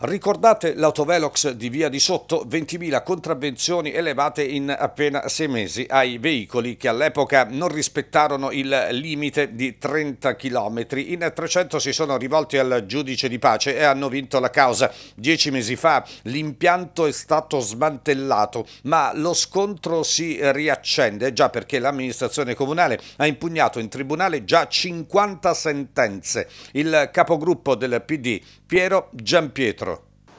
Ricordate l'autovelox di Via di Sotto? 20.000 contravvenzioni elevate in appena sei mesi ai veicoli che all'epoca non rispettarono il limite di 30 km. In 300 si sono rivolti al giudice di pace e hanno vinto la causa. Dieci mesi fa l'impianto è stato smantellato, ma lo scontro si riaccende già perché l'amministrazione comunale ha impugnato in tribunale già 50 sentenze. Il capogruppo del PD, Piero Giampietro,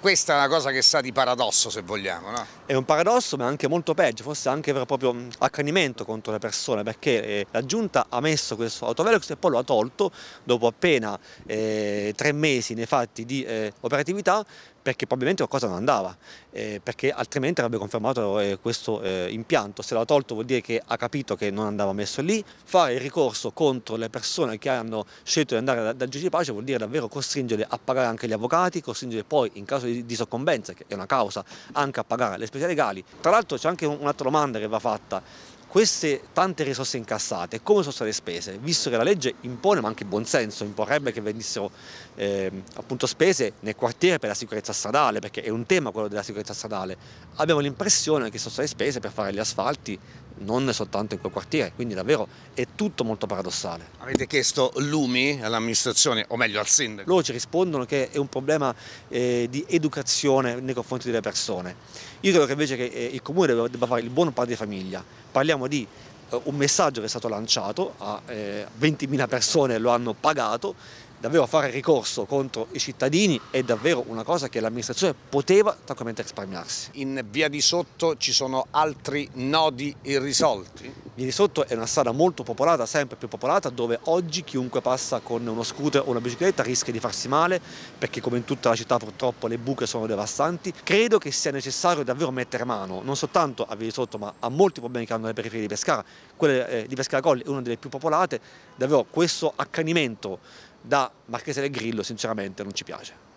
questa è una cosa che sa di paradosso, se vogliamo, no? È un paradosso, ma anche molto peggio, forse anche per proprio accanimento contro le persone, perché eh, la Giunta ha messo questo autovelox e poi lo ha tolto dopo appena eh, tre mesi nei fatti di eh, operatività perché probabilmente qualcosa non andava, eh, perché altrimenti avrebbe confermato eh, questo eh, impianto. Se l'ha tolto vuol dire che ha capito che non andava messo lì. Fare il ricorso contro le persone che hanno scelto di andare dal da giudice di pace vuol dire davvero costringere a pagare anche gli avvocati, costringere poi in caso di, di soccombenza, che è una causa, anche a pagare le spese legali. Tra l'altro c'è anche un, un'altra domanda che va fatta, queste tante risorse incassate come sono state spese? Visto che la legge impone, ma anche il buonsenso, imporrebbe che venissero eh, appunto spese nel quartiere per la sicurezza stradale, perché è un tema quello della sicurezza stradale. Abbiamo l'impressione che sono state spese per fare gli asfalti non soltanto in quel quartiere, quindi davvero è tutto molto paradossale. Avete chiesto lumi all'amministrazione, o meglio al sindaco? Loro ci rispondono che è un problema eh, di educazione nei confronti delle persone. Io credo che invece che, eh, il comune debba, debba fare il buon padre di famiglia, parliamo di eh, un messaggio che è stato lanciato, a 20.000 eh, persone lo hanno pagato davvero fare ricorso contro i cittadini è davvero una cosa che l'amministrazione poteva tranquillamente risparmiarsi. In via di sotto ci sono altri nodi irrisolti? Via di sotto è una strada molto popolata, sempre più popolata, dove oggi chiunque passa con uno scooter o una bicicletta rischia di farsi male, perché come in tutta la città purtroppo le buche sono devastanti. Credo che sia necessario davvero mettere mano, non soltanto a via di sotto, ma a molti problemi che hanno le periferie di Pescara. Quella eh, di Pescara Colli è una delle più popolate, davvero questo accanimento da Marchese del Grillo sinceramente non ci piace.